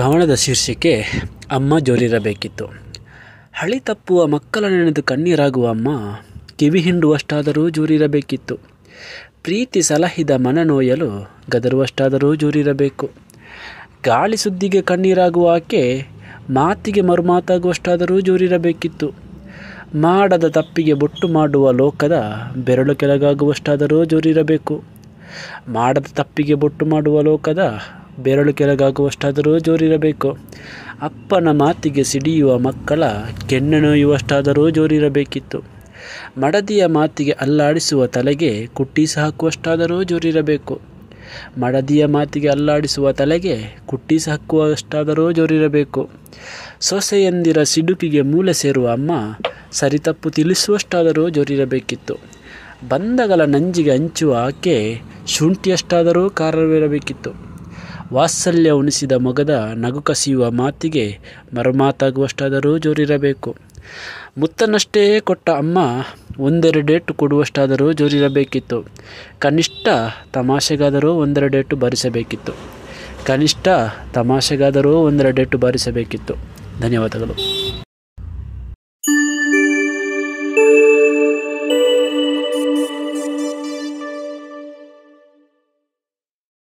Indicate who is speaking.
Speaker 1: ಗವನದ ಶೀರ್ಷಿಕೆ ಅಮ್ಮ ಜೋರಿರಬೇಕಿತ್ತು ಹಳಿ ತಪ್ಪುವ ಮಕ್ಕಳ ನೆನೆದು ಕಣ್ಣೀರಾಗುವ ಅಮ್ಮ ಕಿವಿ ಹಿಂಡುವಷ್ಟಾದರೂ ಜೋರಿರಬೇಕಿತ್ತು ಪ್ರೀತಿ ಸಲಹಿದ ಮನ ನೋಯಲು ಗದರುವಷ್ಟಾದರೂ ಜೋರಿರಬೇಕು ಗಾಳಿ ಸುದ್ದಿಗೆ ಕಣ್ಣೀರಾಗುವ ಆಕೆ ಮಾತಿಗೆ ಮರುಮಾತಾಗುವಷ್ಟಾದರೂ ಜೋರಿರಬೇಕಿತ್ತು ಮಾಡದ ತಪ್ಪಿಗೆ ಬೊಟ್ಟು ಮಾಡುವ ಲೋಕದ ಬೆರಳು ಕೆಳಗಾಗುವಷ್ಟಾದರೂ ಜೋರಿರಬೇಕು ಮಾಡದ ತಪ್ಪಿಗೆ ಬೊಟ್ಟು ಮಾಡುವ ಲೋಕದ ಬೆರಳು ಕೆಳಗಾಗುವಷ್ಟಾದರೂ ಜೋರಿರಬೇಕು ಅಪ್ಪನ ಮಾತಿಗೆ ಸಿಡಿಯುವ ಮಕ್ಕಳ ನೋಯುವಷ್ಟಾದರೂ ಜೋರಿರಬೇಕಿತ್ತು ಮಡದಿಯ ಮಾತಿಗೆ ಅಲ್ಲಾಡಿಸುವ ತಲೆಗೆ ಕುಟ್ಟಿಸಿ ಹಾಕುವಷ್ಟಾದರೂ ಜೋರಿರಬೇಕು ಮಡದಿಯ ಮಾತಿಗೆ ಅಲ್ಲಾಡಿಸುವ ತಲೆಗೆ ಕುಟ್ಟಿ ಹಾಕುವಷ್ಟಾದರೂ ಜೋರಿರಬೇಕು ಸೊಸೆಯಂದಿರ ಸಿಡುಕಿಗೆ ಮೂಲೆ ಸೇರುವ ಅಮ್ಮ ಸರಿತಪ್ಪು ತಿಳಿಸುವಷ್ಟಾದರೂ ಜೋರಿರಬೇಕಿತ್ತು ಬಂಧಗಳ ನಂಜಿಗೆ ಹಂಚುವ ಆಕೆ ಶುಂಠಿಯಷ್ಟಾದರೂ ಕಾರವಿರಬೇಕಿತ್ತು ವಾತ್ಸಲ್ಯ ಉಣಿಸಿದ ಮೊಗದ ನಗು ಕಸಿಯುವ ಮಾತಿಗೆ ಮರುಮಾತಾಗುವಷ್ಟಾದರೂ ಜೋರಿರಬೇಕು ಮುತ್ತನಷ್ಟೇ ಕೊಟ್ಟ ಅಮ್ಮ ಒಂದೆರಡೇಟು ಕೊಡುವಷ್ಟಾದರೂ ಜೋರಿರಬೇಕಿತ್ತು ಕನಿಷ್ಠ ತಮಾಷೆಗಾದರೂ ಒಂದೆರಡೇಟು ಬಾರಿಸಬೇಕಿತ್ತು ಕನಿಷ್ಠ ತಮಾಷೆಗಾದರೂ ಒಂದೆರಡೇಟು ಬಾರಿಸಬೇಕಿತ್ತು ಧನ್ಯವಾದಗಳು